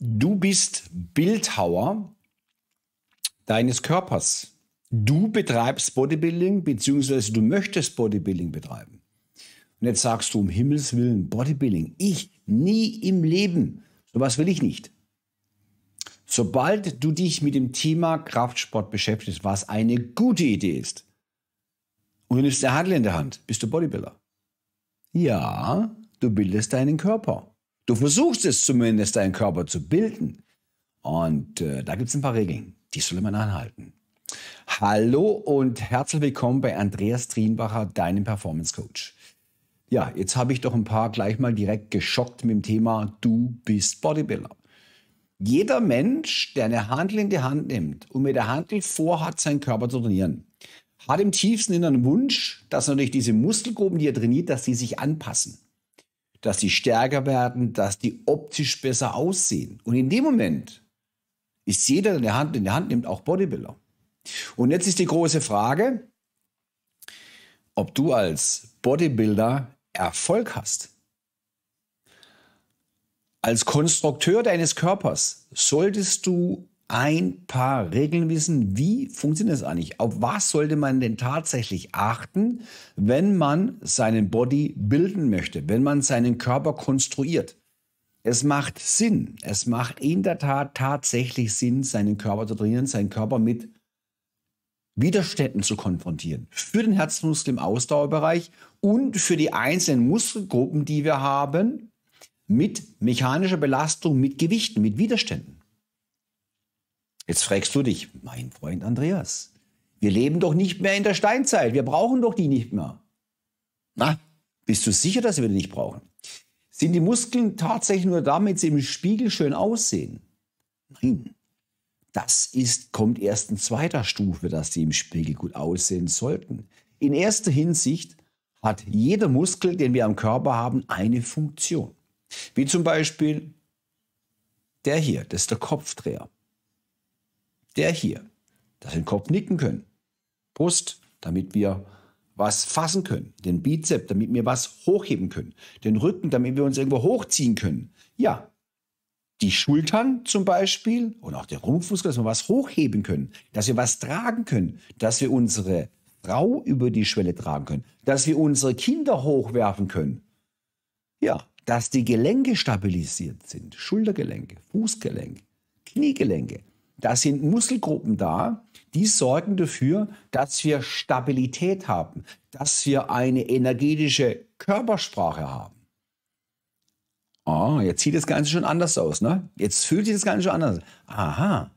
Du bist Bildhauer deines Körpers. Du betreibst Bodybuilding, beziehungsweise du möchtest Bodybuilding betreiben. Und jetzt sagst du um Himmels Willen, Bodybuilding. Ich nie im Leben. Sowas will ich nicht. Sobald du dich mit dem Thema Kraftsport beschäftigst, was eine gute Idee ist, und du nimmst eine Handel in der Hand, bist du Bodybuilder. Ja, du bildest deinen Körper. Du versuchst es zumindest, deinen Körper zu bilden. Und äh, da gibt es ein paar Regeln, die soll man einhalten. Hallo und herzlich willkommen bei Andreas Trienbacher, deinem Performance Coach. Ja, jetzt habe ich doch ein paar gleich mal direkt geschockt mit dem Thema Du bist Bodybuilder. Jeder Mensch, der eine Handel in die Hand nimmt und mit der Handel vorhat, seinen Körper zu trainieren, hat im tiefsten Inneren einen Wunsch, dass natürlich diese Muskelgruppen, die er trainiert, dass sie sich anpassen dass sie stärker werden, dass die optisch besser aussehen. Und in dem Moment ist jeder, der Hand in der Hand nimmt, auch Bodybuilder. Und jetzt ist die große Frage, ob du als Bodybuilder Erfolg hast. Als Konstrukteur deines Körpers solltest du ein paar Regeln wissen, wie funktioniert das eigentlich? Auf was sollte man denn tatsächlich achten, wenn man seinen Body bilden möchte, wenn man seinen Körper konstruiert? Es macht Sinn, es macht in der Tat tatsächlich Sinn, seinen Körper zu trainieren, seinen Körper mit Widerständen zu konfrontieren. Für den Herzmuskel im Ausdauerbereich und für die einzelnen Muskelgruppen, die wir haben, mit mechanischer Belastung, mit Gewichten, mit Widerständen. Jetzt fragst du dich, mein Freund Andreas, wir leben doch nicht mehr in der Steinzeit. Wir brauchen doch die nicht mehr. Na, bist du sicher, dass wir die nicht brauchen? Sind die Muskeln tatsächlich nur damit sie im Spiegel schön aussehen? Nein. Das ist, kommt erst in zweiter Stufe, dass sie im Spiegel gut aussehen sollten. In erster Hinsicht hat jeder Muskel, den wir am Körper haben, eine Funktion. Wie zum Beispiel der hier, das ist der Kopfdreher. Der hier, dass wir den Kopf nicken können. Brust, damit wir was fassen können. Den Bizeps, damit wir was hochheben können. Den Rücken, damit wir uns irgendwo hochziehen können. Ja, die Schultern zum Beispiel und auch der Rumpfmuskel, dass wir was hochheben können, dass wir was tragen können, dass wir unsere Frau über die Schwelle tragen können, dass wir unsere Kinder hochwerfen können. Ja, dass die Gelenke stabilisiert sind, Schultergelenke, Fußgelenke, Kniegelenke, da sind Muskelgruppen da, die sorgen dafür, dass wir Stabilität haben, dass wir eine energetische Körpersprache haben. Oh, jetzt sieht das Ganze schon anders aus, ne? Jetzt fühlt sich das Ganze schon anders. Aha,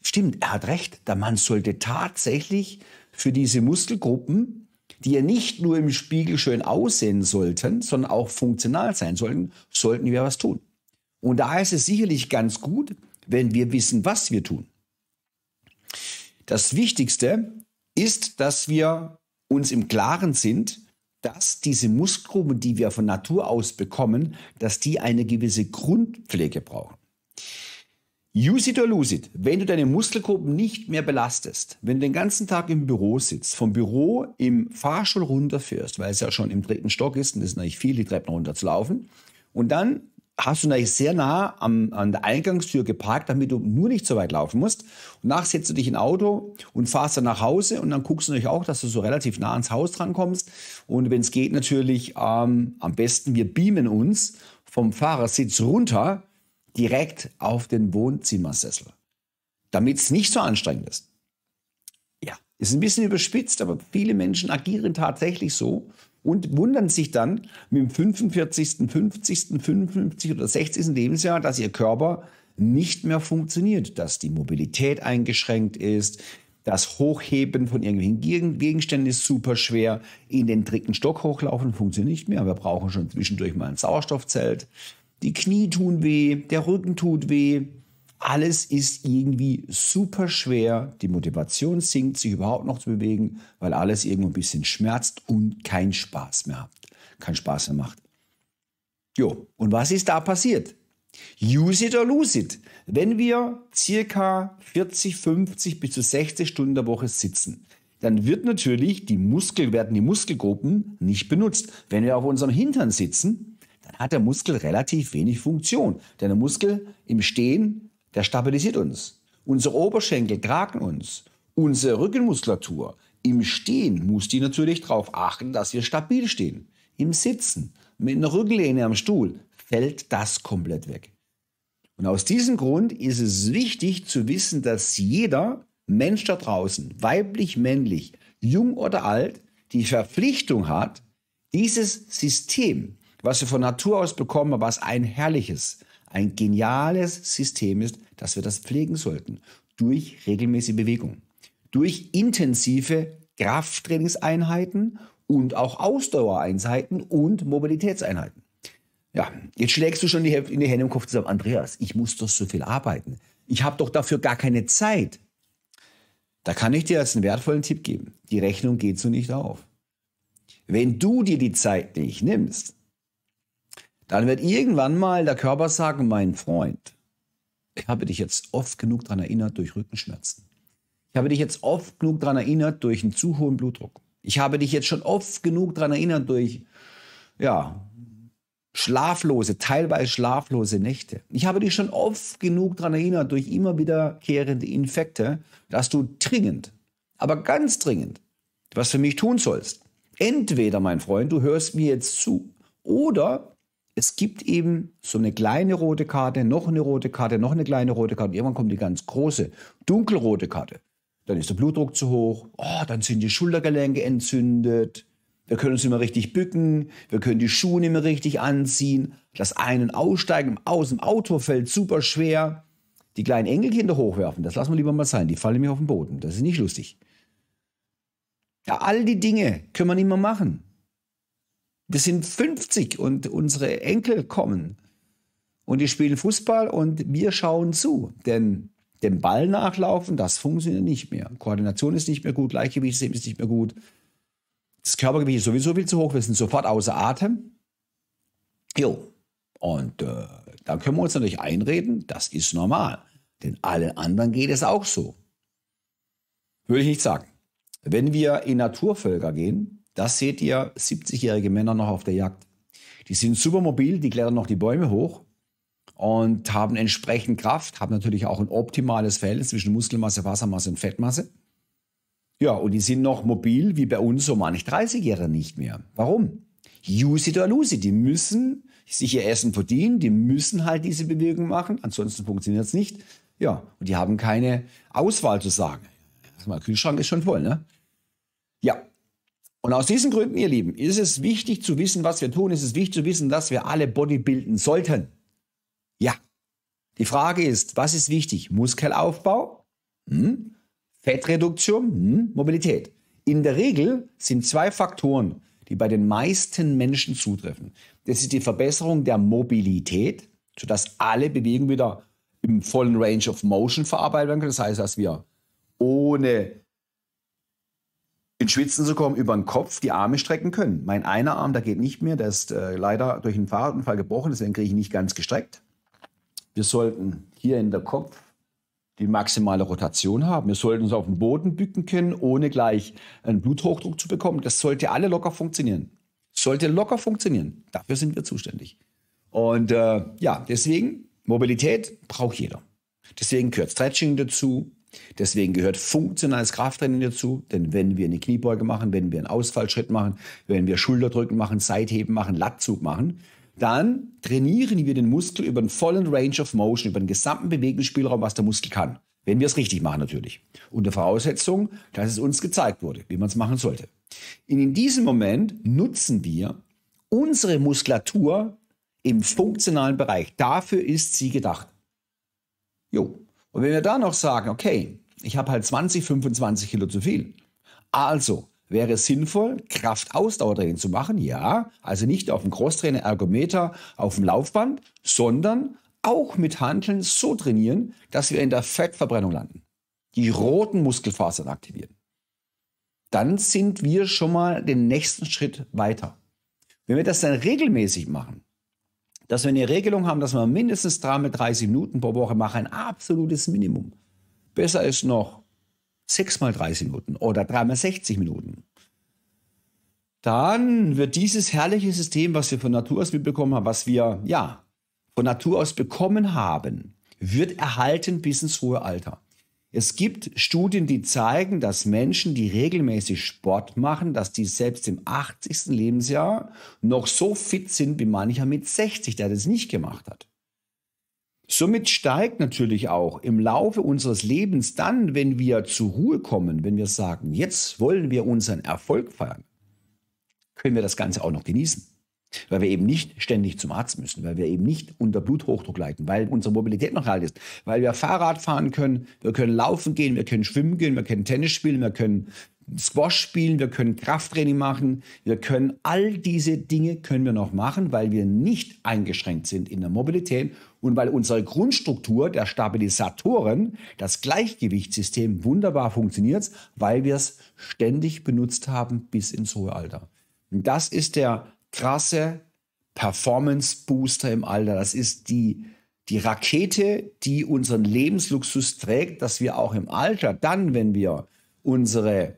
stimmt, er hat recht. Der Mann sollte tatsächlich für diese Muskelgruppen, die ja nicht nur im Spiegel schön aussehen sollten, sondern auch funktional sein sollten, sollten wir was tun. Und da ist es sicherlich ganz gut, wenn wir wissen, was wir tun. Das Wichtigste ist, dass wir uns im Klaren sind, dass diese Muskelgruppen, die wir von Natur aus bekommen, dass die eine gewisse Grundpflege brauchen. Use it or lose it. Wenn du deine Muskelgruppen nicht mehr belastest, wenn du den ganzen Tag im Büro sitzt, vom Büro im Fahrstuhl runterfährst, weil es ja schon im dritten Stock ist und es ist natürlich viel, die Treppen runter zu laufen, und dann hast du natürlich sehr nah am, an der Eingangstür geparkt, damit du nur nicht so weit laufen musst. Und nach setzt du dich in Auto und fahrst dann nach Hause und dann guckst du natürlich auch, dass du so relativ nah ans Haus dran kommst. Und wenn es geht, natürlich ähm, am besten, wir beamen uns vom Fahrersitz runter direkt auf den Wohnzimmersessel, damit es nicht so anstrengend ist. Ja, ist ein bisschen überspitzt, aber viele Menschen agieren tatsächlich so und wundern sich dann mit dem 45., 50., 55. oder 60. Lebensjahr, dass ihr Körper nicht mehr funktioniert, dass die Mobilität eingeschränkt ist, das Hochheben von irgendwelchen Gegenständen ist super schwer, in den dritten Stock hochlaufen funktioniert nicht mehr, wir brauchen schon zwischendurch mal ein Sauerstoffzelt, die Knie tun weh, der Rücken tut weh, alles ist irgendwie super schwer. Die Motivation sinkt, sich überhaupt noch zu bewegen, weil alles irgendwo ein bisschen schmerzt und keinen Spaß mehr habt. Keinen Spaß mehr macht. Jo, und was ist da passiert? Use it or lose it. Wenn wir circa 40, 50 bis zu 60 Stunden der Woche sitzen, dann wird natürlich die Muskel, werden die Muskelgruppen nicht benutzt. Wenn wir auf unserem Hintern sitzen, dann hat der Muskel relativ wenig Funktion. Denn der Muskel im Stehen der stabilisiert uns. Unsere Oberschenkel tragen uns. Unsere Rückenmuskulatur. Im Stehen muss die natürlich darauf achten, dass wir stabil stehen. Im Sitzen, mit einer Rückenlehne am Stuhl, fällt das komplett weg. Und aus diesem Grund ist es wichtig zu wissen, dass jeder Mensch da draußen, weiblich, männlich, jung oder alt, die Verpflichtung hat, dieses System, was wir von Natur aus bekommen, was ein herrliches, ein geniales System ist, dass wir das pflegen sollten. Durch regelmäßige Bewegung, durch intensive Krafttrainingseinheiten und auch Ausdauereinheiten und Mobilitätseinheiten. Ja, jetzt schlägst du schon die, Hände, die Hände im Kopf zusammen. Andreas, ich muss doch so viel arbeiten. Ich habe doch dafür gar keine Zeit. Da kann ich dir jetzt einen wertvollen Tipp geben. Die Rechnung geht so nicht auf. Wenn du dir die Zeit nicht nimmst, dann wird irgendwann mal der Körper sagen, mein Freund, ich habe dich jetzt oft genug daran erinnert durch Rückenschmerzen. Ich habe dich jetzt oft genug daran erinnert durch einen zu hohen Blutdruck. Ich habe dich jetzt schon oft genug daran erinnert durch, ja, schlaflose, teilweise schlaflose Nächte. Ich habe dich schon oft genug daran erinnert durch immer wiederkehrende Infekte, dass du dringend, aber ganz dringend, was für mich tun sollst. Entweder, mein Freund, du hörst mir jetzt zu oder es gibt eben so eine kleine rote Karte, noch eine rote Karte, noch eine kleine rote Karte. Irgendwann kommt die ganz große, dunkelrote Karte. Dann ist der Blutdruck zu hoch, oh, dann sind die Schultergelenke entzündet, wir können uns nicht mehr richtig bücken, wir können die Schuhe nicht mehr richtig anziehen, das Ein- und Aussteigen aus dem Auto fällt super schwer. Die kleinen Engelkinder hochwerfen, das lassen wir lieber mal sein, die fallen mir auf den Boden, das ist nicht lustig. Ja, all die Dinge können wir nicht mehr machen wir sind 50 und unsere Enkel kommen und die spielen Fußball und wir schauen zu. Denn dem Ball nachlaufen, das funktioniert nicht mehr. Koordination ist nicht mehr gut, Gleichgewichtssystem ist nicht mehr gut. Das Körpergewicht ist sowieso viel zu hoch, wir sind sofort außer Atem. Jo, und äh, da können wir uns natürlich einreden, das ist normal. Denn allen anderen geht es auch so. Würde ich nicht sagen. Wenn wir in Naturvölker gehen, das seht ihr 70-jährige Männer noch auf der Jagd. Die sind super mobil, die klettern noch die Bäume hoch und haben entsprechend Kraft, haben natürlich auch ein optimales Verhältnis zwischen Muskelmasse, Wassermasse und Fettmasse. Ja, und die sind noch mobil, wie bei uns so manch 30-Jährige nicht mehr. Warum? Use it or lose it. Die müssen sich ihr Essen verdienen, die müssen halt diese Bewegung machen, ansonsten funktioniert es nicht. Ja, und die haben keine Auswahl zu sagen. Mal, Kühlschrank ist schon voll, ne? Ja, und aus diesen Gründen, ihr Lieben, ist es wichtig zu wissen, was wir tun. Ist es wichtig zu wissen, dass wir alle Bodybuilden sollten. Ja. Die Frage ist, was ist wichtig? Muskelaufbau? Hm? Fettreduktion? Hm? Mobilität? In der Regel sind zwei Faktoren, die bei den meisten Menschen zutreffen. Das ist die Verbesserung der Mobilität, sodass alle Bewegungen wieder im vollen Range of Motion verarbeitet werden können. Das heißt, dass wir ohne in Schwitzen zu kommen, über den Kopf, die Arme strecken können. Mein einer Arm, der geht nicht mehr, der ist äh, leider durch einen Fahrradunfall gebrochen, deswegen kriege ich ihn nicht ganz gestreckt. Wir sollten hier in der Kopf die maximale Rotation haben. Wir sollten uns auf den Boden bücken können, ohne gleich einen Bluthochdruck zu bekommen. Das sollte alle locker funktionieren. Sollte locker funktionieren. Dafür sind wir zuständig. Und äh, ja, deswegen, Mobilität braucht jeder. Deswegen gehört Stretching dazu, Deswegen gehört funktionales Krafttraining dazu, denn wenn wir eine Kniebeuge machen, wenn wir einen Ausfallschritt machen, wenn wir Schulterdrücken machen, Seitheben machen, Latzug machen, dann trainieren wir den Muskel über den vollen Range of Motion, über den gesamten Bewegungsspielraum, was der Muskel kann. Wenn wir es richtig machen natürlich. Unter Voraussetzung, dass es uns gezeigt wurde, wie man es machen sollte. Und In diesem Moment nutzen wir unsere Muskulatur im funktionalen Bereich. Dafür ist sie gedacht. Jo. Und wenn wir da noch sagen, okay, ich habe halt 20, 25 Kilo zu viel. Also wäre es sinnvoll, Kraftausdauertraining zu machen. Ja, also nicht auf dem Crosstrainer, Ergometer, auf dem Laufband, sondern auch mit Handeln so trainieren, dass wir in der Fettverbrennung landen. Die roten Muskelfasern aktivieren. Dann sind wir schon mal den nächsten Schritt weiter. Wenn wir das dann regelmäßig machen, dass wir eine Regelung haben, dass wir mindestens dreimal 30 Minuten pro Woche machen, ein absolutes Minimum. Besser ist noch sechsmal 30 Minuten oder dreimal 60 Minuten. Dann wird dieses herrliche System, was wir von Natur aus mitbekommen haben, was wir ja von Natur aus bekommen haben, wird erhalten bis ins hohe Alter. Es gibt Studien, die zeigen, dass Menschen, die regelmäßig Sport machen, dass die selbst im 80. Lebensjahr noch so fit sind wie mancher mit 60, der das nicht gemacht hat. Somit steigt natürlich auch im Laufe unseres Lebens dann, wenn wir zur Ruhe kommen, wenn wir sagen, jetzt wollen wir unseren Erfolg feiern, können wir das Ganze auch noch genießen. Weil wir eben nicht ständig zum Arzt müssen, weil wir eben nicht unter Bluthochdruck leiden, weil unsere Mobilität noch halt ist, weil wir Fahrrad fahren können, wir können laufen gehen, wir können schwimmen gehen, wir können Tennis spielen, wir können Squash spielen, wir können Krafttraining machen, wir können all diese Dinge können wir noch machen, weil wir nicht eingeschränkt sind in der Mobilität und weil unsere Grundstruktur der Stabilisatoren, das Gleichgewichtssystem wunderbar funktioniert, weil wir es ständig benutzt haben bis ins hohe Alter. Und das ist der krasse Performance-Booster im Alter. Das ist die, die Rakete, die unseren Lebensluxus trägt, dass wir auch im Alter, dann, wenn wir unsere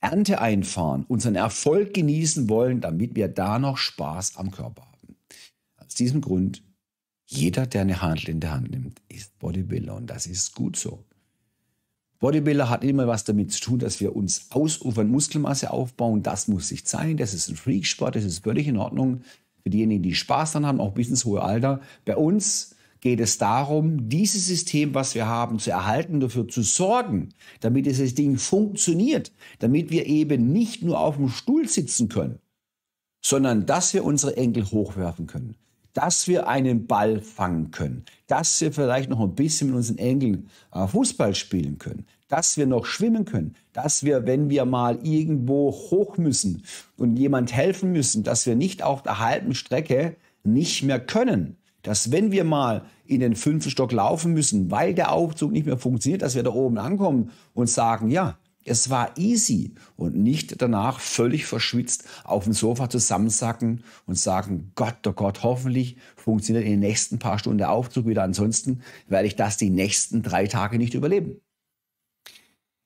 Ernte einfahren, unseren Erfolg genießen wollen, damit wir da noch Spaß am Körper haben. Aus diesem Grund, jeder, der eine Handel in der Hand nimmt, ist Bodybuilder und das ist gut so. Bodybuilder hat immer was damit zu tun, dass wir uns ausufern, Muskelmasse aufbauen. Das muss nicht sein. Das ist ein Freaksport. Das ist völlig in Ordnung. Für diejenigen, die Spaß daran haben, auch bis ins hohe Alter. Bei uns geht es darum, dieses System, was wir haben, zu erhalten, dafür zu sorgen, damit dieses Ding funktioniert, damit wir eben nicht nur auf dem Stuhl sitzen können, sondern dass wir unsere Enkel hochwerfen können, dass wir einen Ball fangen können, dass wir vielleicht noch ein bisschen mit unseren Enkeln äh, Fußball spielen können, dass wir noch schwimmen können, dass wir, wenn wir mal irgendwo hoch müssen und jemand helfen müssen, dass wir nicht auf der halben Strecke nicht mehr können. Dass wenn wir mal in den fünften Stock laufen müssen, weil der Aufzug nicht mehr funktioniert, dass wir da oben ankommen und sagen, ja, es war easy und nicht danach völlig verschwitzt auf dem Sofa zusammensacken und sagen, Gott, oh Gott, hoffentlich funktioniert in den nächsten paar Stunden der Aufzug wieder. Ansonsten werde ich das die nächsten drei Tage nicht überleben.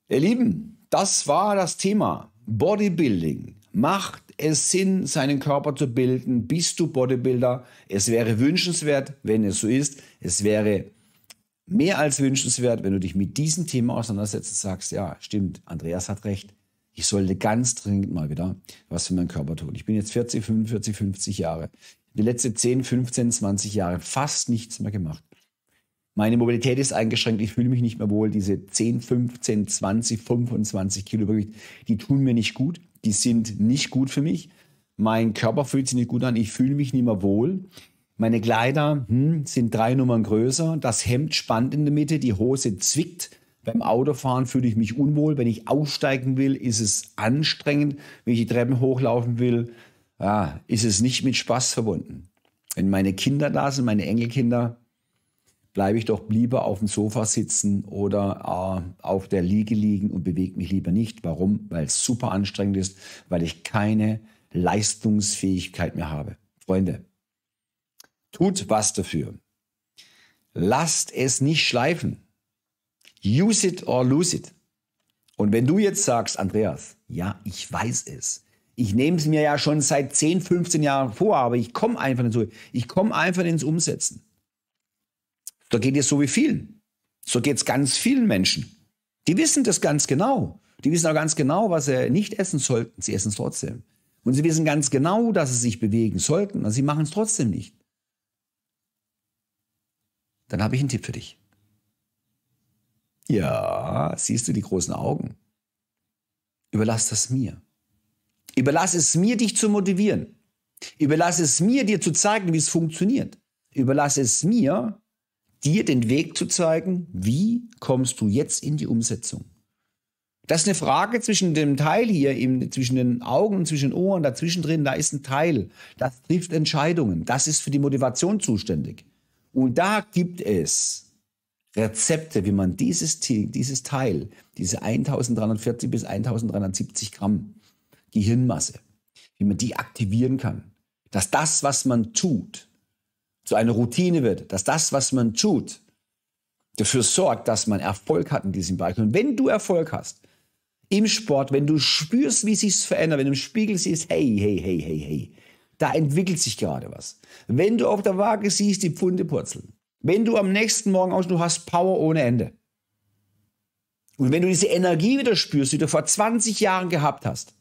Ihr Lieben, das war das Thema Bodybuilding. Macht es Sinn, seinen Körper zu bilden? Bist du Bodybuilder? Es wäre wünschenswert, wenn es so ist. Es wäre mehr als wünschenswert, wenn du dich mit diesem Thema auseinandersetzt und sagst, ja, stimmt, Andreas hat recht, ich sollte ganz dringend mal wieder was für meinen Körper tun. Ich bin jetzt 40, 45, 50 Jahre. Die letzten 10, 15, 20 Jahre fast nichts mehr gemacht. Meine Mobilität ist eingeschränkt, ich fühle mich nicht mehr wohl. Diese 10, 15, 20, 25 Kilo Übergewicht, die tun mir nicht gut, die sind nicht gut für mich. Mein Körper fühlt sich nicht gut an, ich fühle mich nicht mehr wohl. Meine Kleider hm, sind drei Nummern größer. Das Hemd spannt in der Mitte, die Hose zwickt. Beim Autofahren fühle ich mich unwohl. Wenn ich aussteigen will, ist es anstrengend. Wenn ich die Treppen hochlaufen will, ja, ist es nicht mit Spaß verbunden. Wenn meine Kinder da sind, meine Enkelkinder, bleibe ich doch lieber auf dem Sofa sitzen oder äh, auf der Liege liegen und bewege mich lieber nicht. Warum? Weil es super anstrengend ist, weil ich keine Leistungsfähigkeit mehr habe. Freunde, Tut was dafür. Lasst es nicht schleifen. Use it or lose it. Und wenn du jetzt sagst, Andreas, ja, ich weiß es. Ich nehme es mir ja schon seit 10, 15 Jahren vor, aber ich komme einfach nicht so. Ich komme einfach ins Umsetzen. Da geht es so wie vielen. So geht es ganz vielen Menschen. Die wissen das ganz genau. Die wissen auch ganz genau, was sie nicht essen sollten. Sie essen es trotzdem. Und sie wissen ganz genau, dass sie sich bewegen sollten. Also sie machen es trotzdem nicht. Dann habe ich einen Tipp für dich. Ja, siehst du die großen Augen? Überlass das mir. Überlass es mir, dich zu motivieren. Überlass es mir, dir zu zeigen, wie es funktioniert. Überlass es mir, dir den Weg zu zeigen, wie kommst du jetzt in die Umsetzung. Das ist eine Frage zwischen dem Teil hier, zwischen den Augen und zwischen den Ohren, dazwischen drin, da ist ein Teil. Das trifft Entscheidungen. Das ist für die Motivation zuständig. Und da gibt es Rezepte, wie man dieses, dieses Teil, diese 1340 bis 1370 Gramm Gehirnmasse, wie man die aktivieren kann. Dass das, was man tut, zu einer Routine wird. Dass das, was man tut, dafür sorgt, dass man Erfolg hat in diesem Bereich. Und wenn du Erfolg hast im Sport, wenn du spürst, wie sich's verändert, wenn du im Spiegel siehst, hey, hey, hey, hey, hey, da entwickelt sich gerade was. Wenn du auf der Waage siehst, die Pfunde purzeln. Wenn du am nächsten Morgen aus, du hast Power ohne Ende. Und wenn du diese Energie wieder spürst, die du vor 20 Jahren gehabt hast,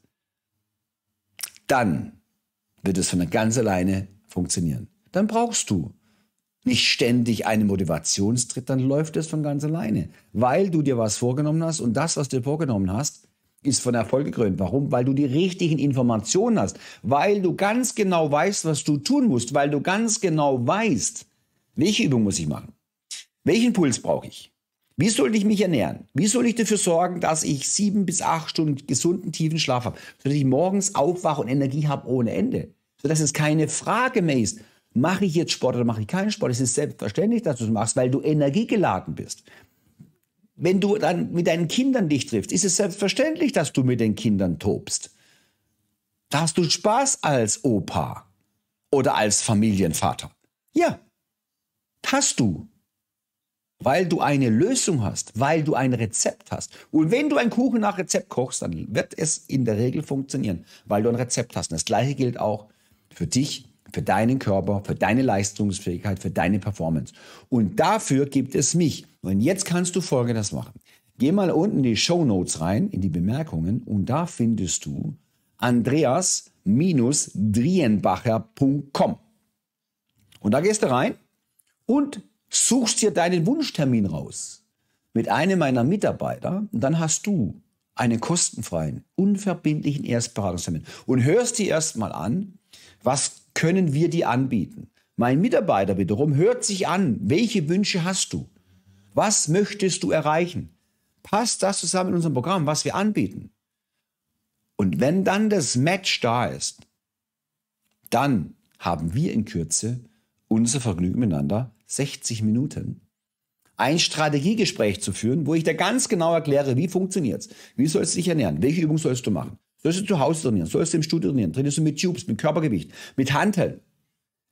dann wird es von ganz alleine funktionieren. Dann brauchst du nicht ständig einen Motivationstritt, dann läuft es von ganz alleine, weil du dir was vorgenommen hast und das, was du dir vorgenommen hast, ist von Erfolg gekrönt. Warum? Weil du die richtigen Informationen hast, weil du ganz genau weißt, was du tun musst, weil du ganz genau weißt, welche Übung muss ich machen, welchen Puls brauche ich, wie soll ich mich ernähren, wie soll ich dafür sorgen, dass ich sieben bis acht Stunden gesunden, tiefen Schlaf habe, sodass ich morgens aufwache und Energie habe ohne Ende, sodass es keine Frage mehr ist, mache ich jetzt Sport oder mache ich keinen Sport. Es ist selbstverständlich, dass du es machst, weil du energiegeladen bist. Wenn du dann mit deinen Kindern dich triffst, ist es selbstverständlich, dass du mit den Kindern tobst. Da hast du Spaß als Opa oder als Familienvater. Ja, hast du. Weil du eine Lösung hast, weil du ein Rezept hast. Und wenn du einen Kuchen nach Rezept kochst, dann wird es in der Regel funktionieren, weil du ein Rezept hast. Und das gleiche gilt auch für dich, für deinen Körper, für deine Leistungsfähigkeit, für deine Performance. Und dafür gibt es mich. Und jetzt kannst du Folgendes machen. Geh mal unten in die Show Notes rein, in die Bemerkungen, und da findest du andreas-drienbacher.com. Und da gehst du rein und suchst dir deinen Wunschtermin raus mit einem meiner Mitarbeiter und dann hast du einen kostenfreien, unverbindlichen Erstberatungstermin und hörst dir erstmal an, was können wir dir anbieten. Mein Mitarbeiter wiederum hört sich an, welche Wünsche hast du? Was möchtest du erreichen? Passt das zusammen in unserem Programm, was wir anbieten? Und wenn dann das Match da ist, dann haben wir in Kürze unser Vergnügen miteinander 60 Minuten ein Strategiegespräch zu führen, wo ich dir ganz genau erkläre, wie funktioniert es, wie sollst du dich ernähren, welche Übung sollst du machen, sollst du zu Hause trainieren, sollst du im Studio trainieren, trainierst du mit Tubes, mit Körpergewicht, mit Hanteln,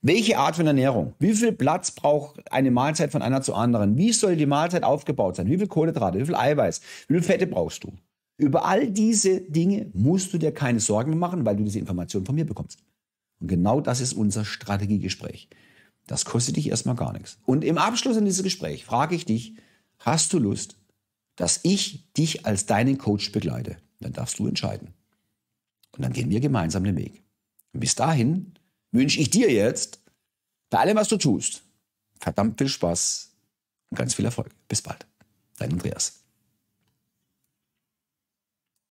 welche Art von Ernährung? Wie viel Platz braucht eine Mahlzeit von einer zu anderen? Wie soll die Mahlzeit aufgebaut sein? Wie viel Kohlenhydrate, wie viel Eiweiß, wie viel Fette brauchst du? Über all diese Dinge musst du dir keine Sorgen mehr machen, weil du diese Informationen von mir bekommst. Und genau das ist unser Strategiegespräch. Das kostet dich erstmal gar nichts. Und im Abschluss an diesem Gespräch frage ich dich, hast du Lust, dass ich dich als deinen Coach begleite? Dann darfst du entscheiden. Und dann gehen wir gemeinsam den Weg. Und bis dahin wünsche ich dir jetzt bei allem, was du tust, verdammt viel Spaß und ganz viel Erfolg. Bis bald. Dein Andreas.